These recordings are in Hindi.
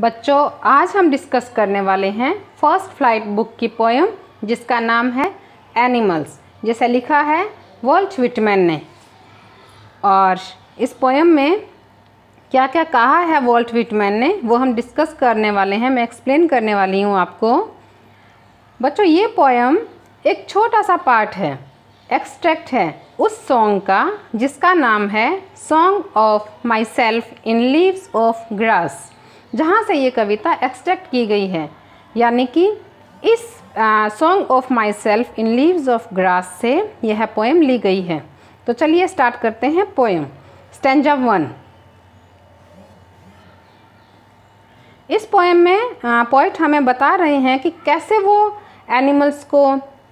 बच्चों आज हम डिस्कस करने वाले हैं फर्स्ट फ्लाइट बुक की पोएम जिसका नाम है एनिमल्स जैसे लिखा है वॉल्ट विटमैन ने और इस पोएम में क्या क्या कहा है वॉल्ट विटमैन ने वो हम डिस्कस करने वाले हैं मैं एक्सप्लेन करने वाली हूँ आपको बच्चों ये पोएम एक छोटा सा पार्ट है एक्सट्रैक्ट है उस सॉन्ग का जिसका नाम है song of myself in leaves of grass जहाँ से ये कविता एक्सट्रैक्ट की गई है यानी कि इस song of myself in leaves of grass से यह पोएम ली गई है तो चलिए स्टार्ट करते हैं पोएम स्टेंजा वन इस पोएम में पोइट हमें बता रहे हैं कि कैसे वो एनिमल्स को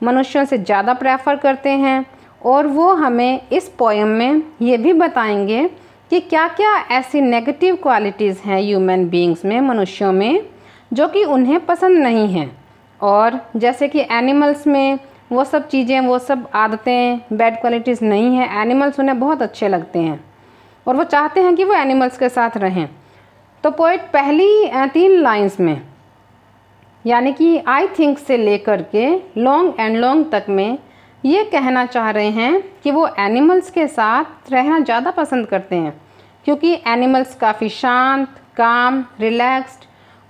मनुष्यों से ज़्यादा प्रेफर करते हैं और वो हमें इस पोएम में ये भी बताएंगे कि क्या क्या ऐसी नेगेटिव क्वालिटीज़ हैं ह्यूमन बींग्स में मनुष्यों में जो कि उन्हें पसंद नहीं हैं और जैसे कि एनिमल्स में वो सब चीज़ें वो सब आदतें बैड क्वालिटीज़ नहीं हैं एनिमल्स उन्हें बहुत अच्छे लगते हैं और वो चाहते हैं कि वो एनिमल्स के साथ रहें तो पोइट पहली तीन लाइंस में यानी कि आई थिंक से लेकर के लॉन्ग एंड लॉन्ग तक में ये कहना चाह रहे हैं कि वो एनिमल्स के साथ रहना ज़्यादा पसंद करते हैं क्योंकि एनिमल्स काफ़ी शांत काम रिलैक्स्ड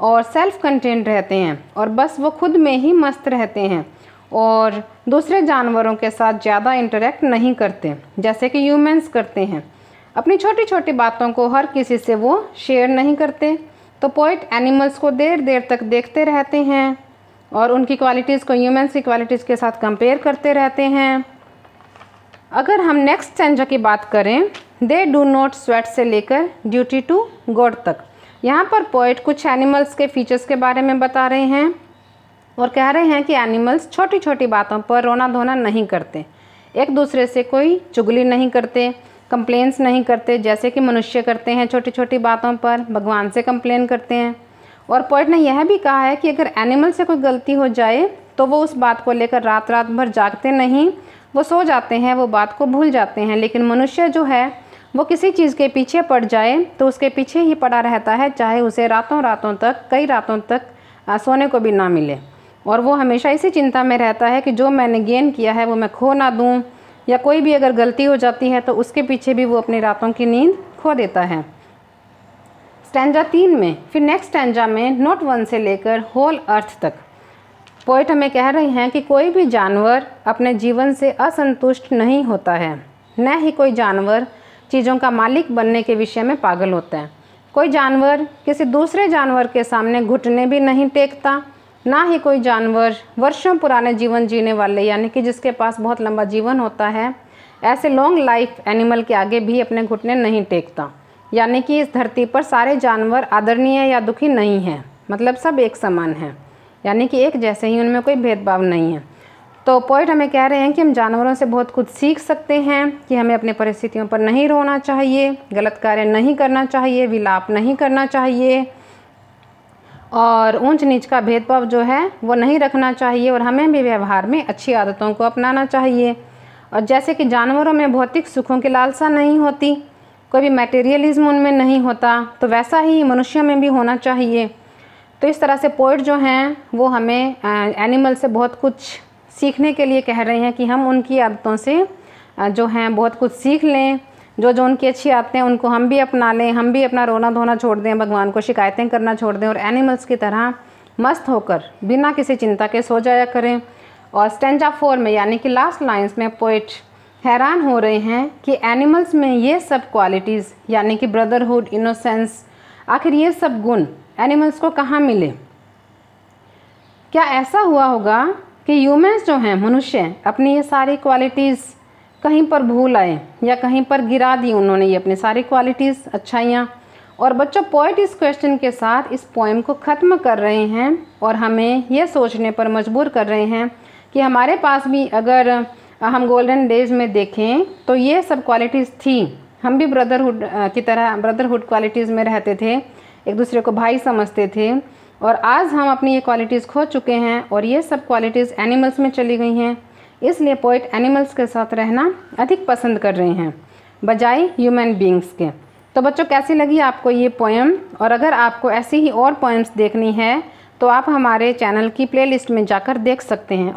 और सेल्फ कंटेंट रहते हैं और बस वो खुद में ही मस्त रहते हैं और दूसरे जानवरों के साथ ज़्यादा इंटरेक्ट नहीं करते जैसे कि ह्यूमंस करते हैं अपनी छोटी छोटी बातों को हर किसी से वो शेयर नहीं करते तो पोइट एनिमल्स को देर देर तक देखते रहते हैं और उनकी क्वालिटीज़ को ह्यूमेंस की क्वालिटीज़ के साथ कंपेयर करते रहते हैं अगर हम नेक्स्ट चेंजर की बात करें दे डू नॉट स्वेट से लेकर ड्यूटी टू गॉड तक यहाँ पर पोइट कुछ एनिमल्स के फीचर्स के बारे में बता रहे हैं और कह रहे हैं कि एनिमल्स छोटी छोटी बातों पर रोना धोना नहीं करते एक दूसरे से कोई चुगली नहीं करते कंप्लेंस नहीं करते जैसे कि मनुष्य करते हैं छोटी छोटी बातों पर भगवान से कंप्लेन करते हैं और पोइट ने यह भी कहा है कि अगर एनिमल से कोई गलती हो जाए तो वो उस बात को लेकर रात रात भर जागते नहीं वो सो जाते हैं वो बात को भूल जाते हैं लेकिन मनुष्य जो है वो किसी चीज़ के पीछे पड़ जाए तो उसके पीछे ही पड़ा रहता है चाहे उसे रातों रातों तक कई रातों तक सोने को भी ना मिले और वो हमेशा इसी चिंता में रहता है कि जो मैंने गेन किया है वो मैं खो ना दूँ या कोई भी अगर गलती हो जाती है तो उसके पीछे भी वो अपनी रातों की नींद खो देता है स्टैंजा तीन में फिर नेक्स्ट स्टैंजा में नोट वन से लेकर होल अर्थ तक पोइट हमें कह रहे हैं कि कोई भी जानवर अपने जीवन से असंतुष्ट नहीं होता है न ही कोई जानवर चीज़ों का मालिक बनने के विषय में पागल होता है कोई जानवर किसी दूसरे जानवर के सामने घुटने भी नहीं टेकता ना ही कोई जानवर वर्षों पुराने जीवन जीने वाले यानी कि जिसके पास बहुत लंबा जीवन होता है ऐसे लॉन्ग लाइफ एनिमल के आगे भी अपने घुटने नहीं टेकता यानी कि इस धरती पर सारे जानवर आदरणीय या दुखी नहीं हैं मतलब सब एक समान हैं यानी कि एक जैसे ही उनमें कोई भेदभाव नहीं है तो पॉइंट हमें कह रहे हैं कि हम जानवरों से बहुत कुछ सीख सकते हैं कि हमें अपने परिस्थितियों पर नहीं रोना चाहिए गलत कार्य नहीं करना चाहिए विलाप नहीं करना चाहिए और ऊंच नीच का भेदभाव जो है वो नहीं रखना चाहिए और हमें भी व्यवहार में अच्छी आदतों को अपनाना चाहिए और जैसे कि जानवरों में भौतिक सुखों की लालसा नहीं होती कभी मटेरियलिज्म उनमें नहीं होता तो वैसा ही मनुष्य में भी होना चाहिए तो इस तरह से पोइट जो हैं वो हमें एनिमल से बहुत कुछ सीखने के लिए कह रहे हैं कि हम उनकी आदतों से जो हैं बहुत कुछ सीख लें जो जो उनकी अच्छी आदतें उनको हम भी अपना लें हम भी अपना रोना धोना छोड़ दें भगवान को शिकायतें करना छोड़ दें और एनिमल्स की तरह मस्त होकर बिना किसी चिंता के सो जाया करें और स्टेंजा फोर में यानी कि लास्ट लाइन्स में पोइट हैरान हो रहे हैं कि एनिमल्स में ये सब क्वालिटीज़ यानी कि ब्रदरहुड इनोसेंस आखिर ये सब गुण एनिमल्स को कहाँ मिले क्या ऐसा हुआ होगा कि ह्यूमेंस जो हैं मनुष्य अपनी ये सारी क्वालिटीज़ कहीं पर भूल आए या कहीं पर गिरा दी उन्होंने ये अपनी सारी क्वालिटीज़ अच्छाइयाँ और बच्चों पोइट इस क्वेश्चन के साथ इस पोएम को ख़त्म कर रहे हैं और हमें यह सोचने पर मजबूर कर रहे हैं कि हमारे पास भी अगर हम गोल्डन डेज में देखें तो ये सब क्वालिटीज़ थी हम भी ब्रदरहुड की तरह ब्रदरहुड क्वालिटीज़ में रहते थे एक दूसरे को भाई समझते थे और आज हम अपनी ये क्वालिटीज़ खो चुके हैं और ये सब क्वालिटीज़ एनिमल्स में चली गई हैं इसलिए पोइट एनिमल्स के साथ रहना अधिक पसंद कर रहे हैं बजाय ह्यूमन बींग्स के तो बच्चों कैसी लगी आपको ये पोएम और अगर आपको ऐसी ही और पोएम्स देखनी है तो आप हमारे चैनल की प्लेलिस्ट में जाकर देख सकते हैं